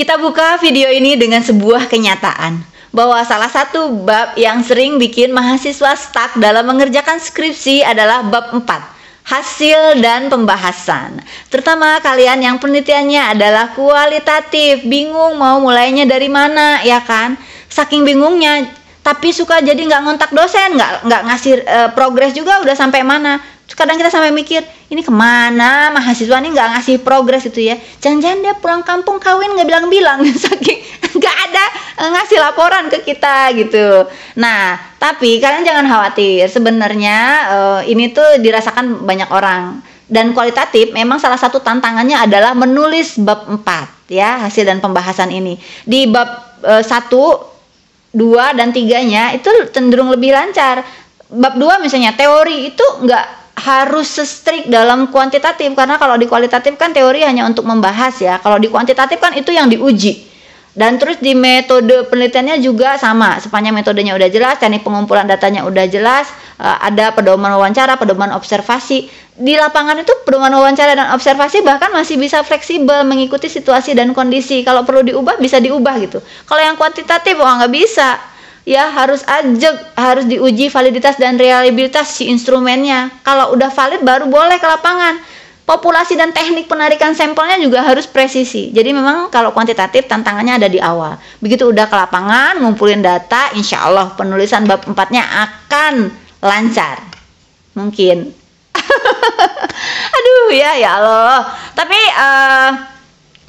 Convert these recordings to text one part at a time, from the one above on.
Kita buka video ini dengan sebuah kenyataan bahwa salah satu bab yang sering bikin mahasiswa stuck dalam mengerjakan skripsi adalah bab 4 hasil dan pembahasan. Terutama kalian yang penelitiannya adalah kualitatif, bingung mau mulainya dari mana, ya kan? Saking bingungnya, tapi suka jadi nggak ngontak dosen, nggak nggak ngasih e, progres juga udah sampai mana kadang kita sampai mikir, ini kemana mahasiswa ini nggak ngasih progres itu ya. Jangan-jangan dia pulang kampung kawin nggak bilang-bilang saking nggak ada eh, ngasih laporan ke kita gitu. Nah, tapi kalian jangan khawatir. Sebenarnya uh, ini tuh dirasakan banyak orang dan kualitatif memang salah satu tantangannya adalah menulis bab 4 ya hasil dan pembahasan ini di bab uh, 1 2 dan 3 nya itu cenderung lebih lancar bab dua misalnya teori itu nggak harus sestrik dalam kuantitatif karena kalau di kualitatif kan teori hanya untuk membahas ya. Kalau di kuantitatif kan itu yang diuji. Dan terus di metode penelitiannya juga sama, sepanjang metodenya udah jelas, teknik pengumpulan datanya udah jelas, eh, ada pedoman wawancara, pedoman observasi. Di lapangan itu pedoman wawancara dan observasi bahkan masih bisa fleksibel mengikuti situasi dan kondisi. Kalau perlu diubah bisa diubah gitu. Kalau yang kuantitatif wah nggak bisa, ya harus ajak harus diuji validitas dan reliabilitas si instrumennya kalau udah valid baru boleh ke lapangan populasi dan teknik penarikan sampelnya juga harus presisi jadi memang kalau kuantitatif tantangannya ada di awal begitu udah ke lapangan ngumpulin data insya Allah penulisan bab empatnya akan lancar mungkin aduh ya ya Allah tapi uh,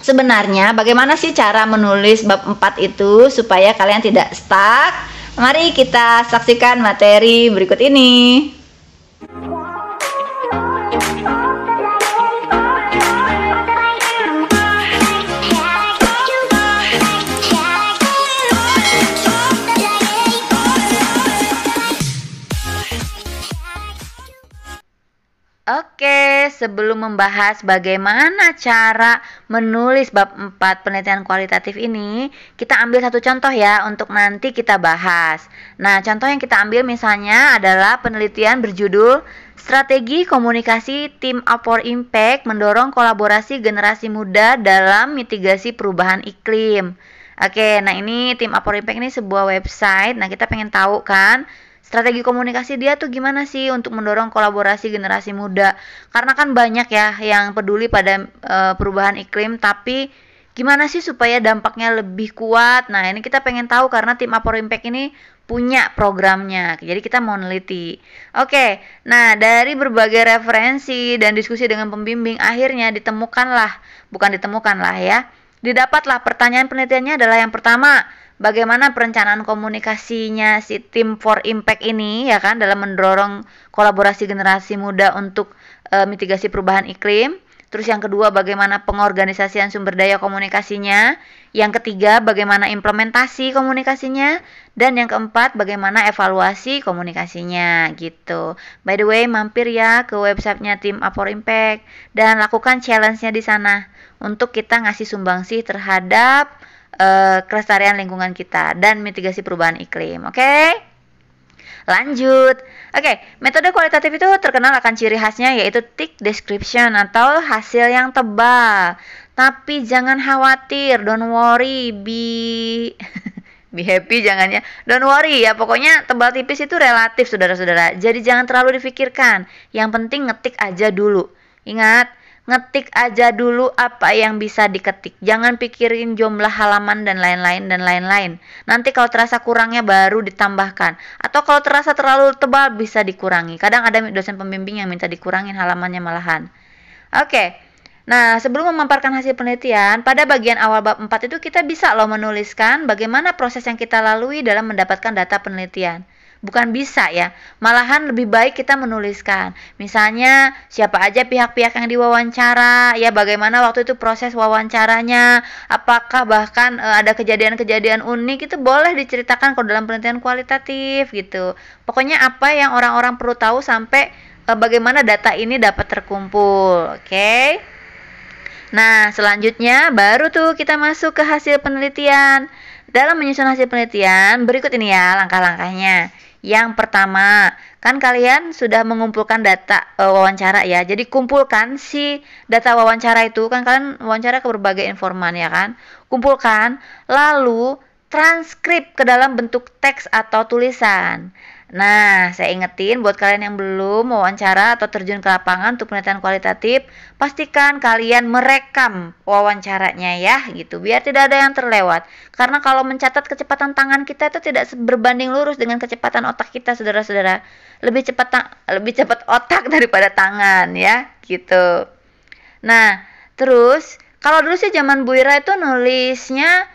Sebenarnya bagaimana sih cara menulis bab 4 itu supaya kalian tidak stuck? Mari kita saksikan materi berikut ini. sebelum membahas bagaimana cara menulis bab 4 penelitian kualitatif ini, kita ambil satu contoh ya untuk nanti kita bahas. Nah, contoh yang kita ambil misalnya adalah penelitian berjudul Strategi Komunikasi Tim Apor Impact mendorong kolaborasi generasi muda dalam mitigasi perubahan iklim. Oke, nah ini Tim Apor Impact ini sebuah website. Nah, kita pengen tahu kan strategi komunikasi dia tuh gimana sih untuk mendorong kolaborasi generasi muda karena kan banyak ya yang peduli pada e, perubahan iklim tapi gimana sih supaya dampaknya lebih kuat nah ini kita pengen tahu karena tim Apor Impact ini punya programnya jadi kita mau neliti oke nah dari berbagai referensi dan diskusi dengan pembimbing akhirnya ditemukanlah bukan ditemukanlah ya didapatlah pertanyaan penelitiannya adalah yang pertama bagaimana perencanaan komunikasinya si tim for impact ini ya kan dalam mendorong kolaborasi generasi muda untuk e, mitigasi perubahan iklim. Terus yang kedua bagaimana pengorganisasian sumber daya komunikasinya, yang ketiga bagaimana implementasi komunikasinya dan yang keempat bagaimana evaluasi komunikasinya gitu. By the way, mampir ya ke websitenya tim for Impact dan lakukan challenge-nya di sana untuk kita ngasih sumbangsih terhadap uh, kelestarian lingkungan kita dan mitigasi perubahan iklim. Oke? Okay? Lanjut. Oke, okay, metode kualitatif itu terkenal akan ciri khasnya yaitu tick description atau hasil yang tebal. Tapi jangan khawatir, don't worry, be be happy jangannya, Don't worry ya, pokoknya tebal tipis itu relatif saudara-saudara. Jadi jangan terlalu difikirkan. Yang penting ngetik aja dulu. Ingat, ngetik aja dulu apa yang bisa diketik. Jangan pikirin jumlah halaman dan lain-lain dan lain-lain. Nanti kalau terasa kurangnya baru ditambahkan. Atau kalau terasa terlalu tebal bisa dikurangi. Kadang ada dosen pembimbing yang minta dikurangin halamannya malahan. Oke. Nah, sebelum memaparkan hasil penelitian, pada bagian awal bab 4 itu kita bisa loh menuliskan bagaimana proses yang kita lalui dalam mendapatkan data penelitian bukan bisa ya. Malahan lebih baik kita menuliskan. Misalnya siapa aja pihak-pihak yang diwawancara, ya bagaimana waktu itu proses wawancaranya, apakah bahkan e, ada kejadian-kejadian unik itu boleh diceritakan kalau dalam penelitian kualitatif gitu. Pokoknya apa yang orang-orang perlu tahu sampai e, bagaimana data ini dapat terkumpul. Oke? Okay? Nah, selanjutnya baru tuh kita masuk ke hasil penelitian. Dalam menyusun hasil penelitian, berikut ini ya langkah-langkahnya. Yang pertama, kan kalian sudah mengumpulkan data e, wawancara ya. Jadi kumpulkan si data wawancara itu kan kalian wawancara ke berbagai informan ya kan. Kumpulkan lalu transkrip ke dalam bentuk teks atau tulisan. Nah, saya ingetin buat kalian yang belum wawancara atau terjun ke lapangan untuk penelitian kualitatif, pastikan kalian merekam wawancaranya ya, gitu, biar tidak ada yang terlewat. Karena kalau mencatat kecepatan tangan kita itu tidak berbanding lurus dengan kecepatan otak kita, saudara-saudara. Lebih cepat lebih cepat otak daripada tangan ya, gitu. Nah, terus kalau dulu sih zaman buira itu nulisnya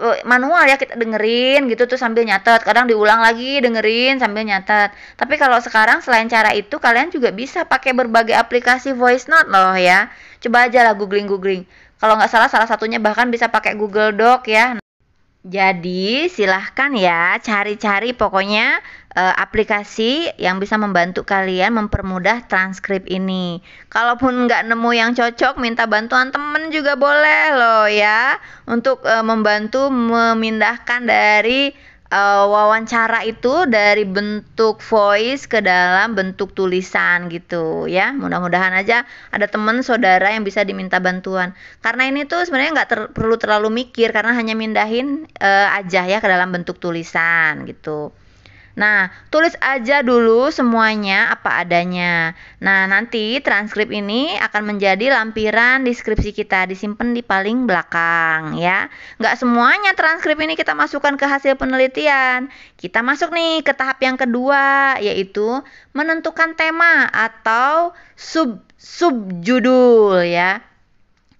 Eh, manual ya kita dengerin gitu tuh sambil nyatet kadang diulang lagi dengerin sambil nyatet tapi kalau sekarang selain cara itu kalian juga bisa pakai berbagai aplikasi voice note loh ya coba aja lah googling googling kalau nggak salah salah satunya bahkan bisa pakai Google Doc ya jadi silahkan ya cari-cari pokoknya e, aplikasi yang bisa membantu kalian mempermudah transkrip ini. Kalaupun nggak nemu yang cocok, minta bantuan temen juga boleh loh ya untuk e, membantu memindahkan dari uh, wawancara itu dari bentuk voice ke dalam bentuk tulisan gitu ya mudah-mudahan aja ada teman saudara yang bisa diminta bantuan karena ini tuh sebenarnya nggak ter perlu terlalu mikir karena hanya mindahin uh, aja ya ke dalam bentuk tulisan gitu Nah, tulis aja dulu semuanya apa adanya. Nah, nanti transkrip ini akan menjadi lampiran deskripsi kita disimpan di paling belakang ya. Nggak semuanya transkrip ini kita masukkan ke hasil penelitian. Kita masuk nih ke tahap yang kedua yaitu menentukan tema atau sub subjudul ya.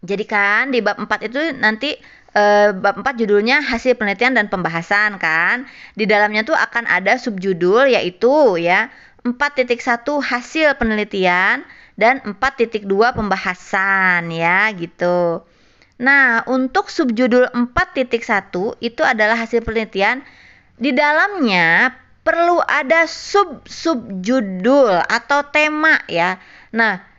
Jadi kan di bab 4 itu nanti Eh, bab 4 judulnya hasil penelitian dan pembahasan kan. Di dalamnya tuh akan ada subjudul yaitu ya 4.1 hasil penelitian dan 4.2 pembahasan ya gitu. Nah, untuk subjudul 4.1 itu adalah hasil penelitian di dalamnya perlu ada sub-subjudul atau tema ya. Nah,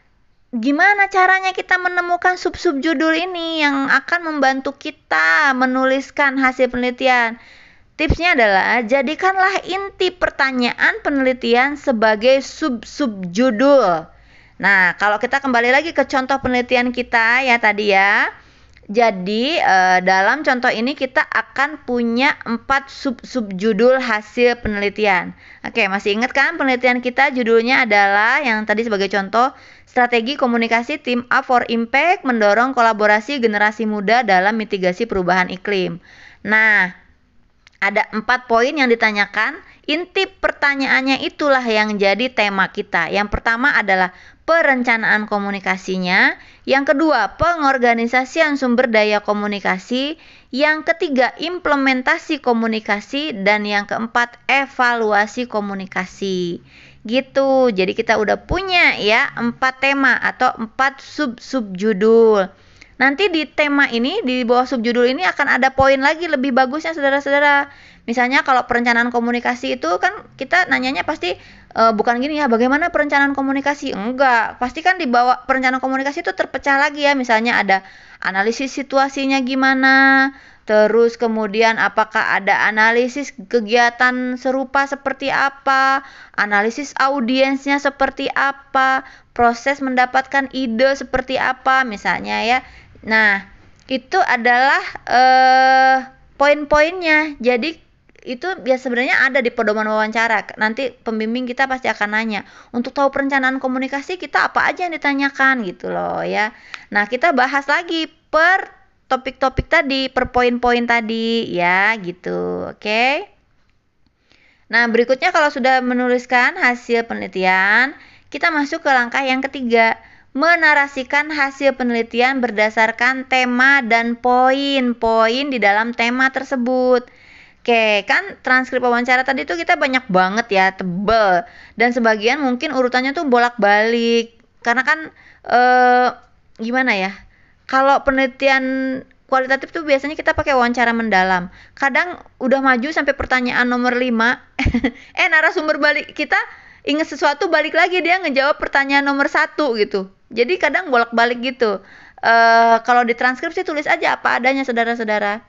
gimana caranya kita menemukan sub-sub judul ini yang akan membantu kita menuliskan hasil penelitian? Tipsnya adalah jadikanlah inti pertanyaan penelitian sebagai sub-sub judul. Nah, kalau kita kembali lagi ke contoh penelitian kita ya tadi ya. Jadi eh, dalam contoh ini kita akan punya empat sub-sub judul hasil penelitian. Oke, masih ingat kan penelitian kita judulnya adalah yang tadi sebagai contoh Strategi komunikasi tim a for Impact mendorong kolaborasi generasi muda dalam mitigasi perubahan iklim. Nah, ada empat poin yang ditanyakan. Inti pertanyaannya itulah yang jadi tema kita. Yang pertama adalah perencanaan komunikasinya, yang kedua pengorganisasian sumber daya komunikasi, yang ketiga implementasi komunikasi, dan yang keempat evaluasi komunikasi gitu. Jadi kita udah punya ya empat tema atau empat sub sub judul. Nanti di tema ini di bawah subjudul ini akan ada poin lagi lebih bagusnya saudara-saudara. Misalnya kalau perencanaan komunikasi itu kan kita nanyanya pasti e, bukan gini ya, bagaimana perencanaan komunikasi? Enggak, pasti kan di bawah perencanaan komunikasi itu terpecah lagi ya. Misalnya ada analisis situasinya gimana, Terus kemudian apakah ada analisis kegiatan serupa seperti apa, analisis audiensnya seperti apa, proses mendapatkan ide seperti apa misalnya ya. Nah, itu adalah eh, poin-poinnya. Jadi itu ya sebenarnya ada di pedoman wawancara. Nanti pembimbing kita pasti akan nanya, untuk tahu perencanaan komunikasi kita apa aja yang ditanyakan gitu loh ya. Nah, kita bahas lagi per topik-topik tadi, per poin-poin tadi ya gitu. Oke. Okay? Nah, berikutnya kalau sudah menuliskan hasil penelitian, kita masuk ke langkah yang ketiga, menarasikan hasil penelitian berdasarkan tema dan poin-poin di dalam tema tersebut. Oke, kan transkrip wawancara tadi itu kita banyak banget ya, tebel. Dan sebagian mungkin urutannya tuh bolak-balik. Karena kan eh gimana ya? kalau penelitian kualitatif tuh biasanya kita pakai wawancara mendalam. Kadang udah maju sampai pertanyaan nomor 5, eh narasumber balik kita ingat sesuatu balik lagi dia ngejawab pertanyaan nomor satu gitu. Jadi kadang bolak-balik gitu. Uh, kalau di transkripsi tulis aja apa adanya saudara-saudara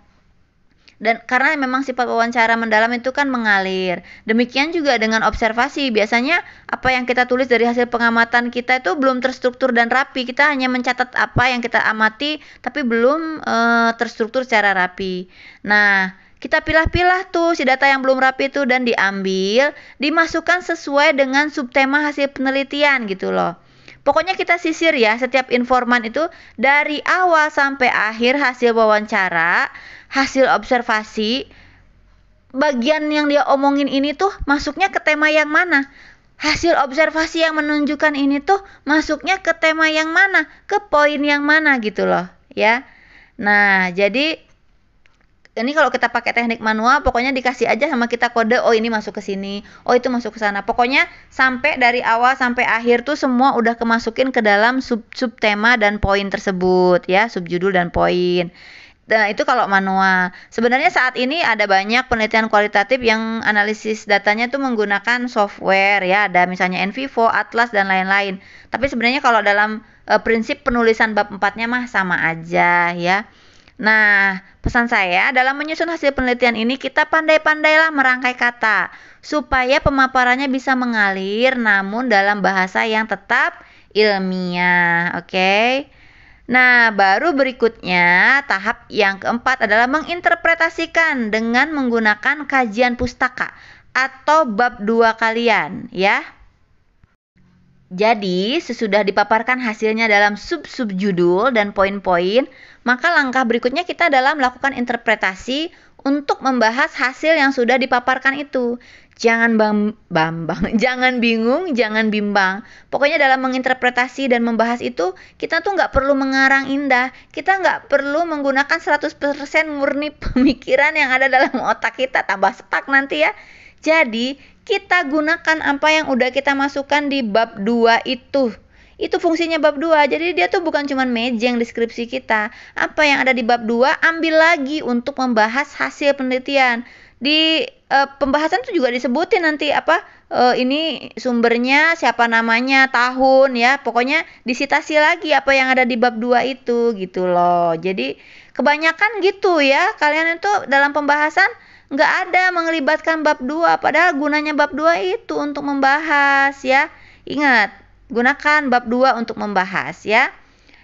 dan karena memang sifat wawancara mendalam itu kan mengalir. Demikian juga dengan observasi. Biasanya apa yang kita tulis dari hasil pengamatan kita itu belum terstruktur dan rapi. Kita hanya mencatat apa yang kita amati tapi belum e, terstruktur secara rapi. Nah, kita pilah-pilah tuh si data yang belum rapi itu dan diambil, dimasukkan sesuai dengan subtema hasil penelitian gitu loh. Pokoknya kita sisir ya setiap informan itu dari awal sampai akhir hasil wawancara, hasil observasi, bagian yang dia omongin ini tuh masuknya ke tema yang mana? Hasil observasi yang menunjukkan ini tuh masuknya ke tema yang mana? Ke poin yang mana gitu loh, ya. Nah, jadi ini kalau kita pakai teknik manual pokoknya dikasih aja sama kita kode oh ini masuk ke sini oh itu masuk ke sana pokoknya sampai dari awal sampai akhir tuh semua udah kemasukin ke dalam sub sub tema dan poin tersebut ya subjudul dan poin Nah, itu kalau manual. Sebenarnya saat ini ada banyak penelitian kualitatif yang analisis datanya tuh menggunakan software ya, ada misalnya Envivo, Atlas dan lain-lain. Tapi sebenarnya kalau dalam e, prinsip penulisan bab 4-nya mah sama aja ya. Nah, pesan saya dalam menyusun hasil penelitian ini kita pandai-pandailah merangkai kata supaya pemaparannya bisa mengalir namun dalam bahasa yang tetap ilmiah, oke? Okay? Nah, baru berikutnya tahap yang keempat adalah menginterpretasikan dengan menggunakan kajian pustaka atau bab dua kalian, ya. Jadi, sesudah dipaparkan hasilnya dalam sub-sub judul dan poin-poin, maka langkah berikutnya kita adalah melakukan interpretasi untuk membahas hasil yang sudah dipaparkan itu. Jangan bam, bambang, jangan bingung, jangan bimbang. Pokoknya dalam menginterpretasi dan membahas itu, kita tuh nggak perlu mengarang indah. Kita nggak perlu menggunakan 100% murni pemikiran yang ada dalam otak kita, tambah sepak nanti ya. Jadi, kita gunakan apa yang udah kita masukkan di bab 2 itu. Itu fungsinya bab 2. Jadi dia tuh bukan cuma mejeng deskripsi kita. Apa yang ada di bab 2 ambil lagi untuk membahas hasil penelitian. Di e, pembahasan tuh juga disebutin nanti apa e, ini sumbernya, siapa namanya, tahun ya. Pokoknya disitasi lagi apa yang ada di bab 2 itu gitu loh. Jadi kebanyakan gitu ya. Kalian itu dalam pembahasan nggak ada mengelibatkan bab 2 padahal gunanya bab 2 itu untuk membahas ya ingat gunakan bab 2 untuk membahas ya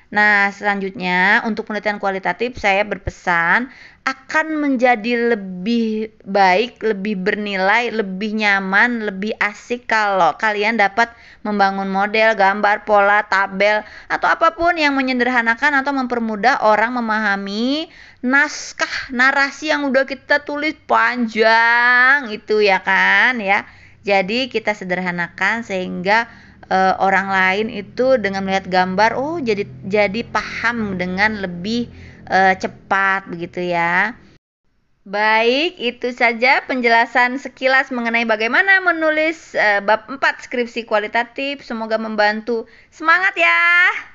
Nah, selanjutnya untuk penelitian kualitatif saya berpesan akan menjadi lebih baik, lebih bernilai, lebih nyaman, lebih asik kalau kalian dapat membangun model, gambar, pola, tabel atau apapun yang menyederhanakan atau mempermudah orang memahami naskah narasi yang udah kita tulis panjang itu ya kan ya. Jadi kita sederhanakan sehingga e, orang lain itu dengan melihat gambar oh jadi jadi paham dengan lebih e, cepat begitu ya. Baik, itu saja penjelasan sekilas mengenai bagaimana menulis e, bab 4 skripsi kualitatif. Semoga membantu. Semangat ya.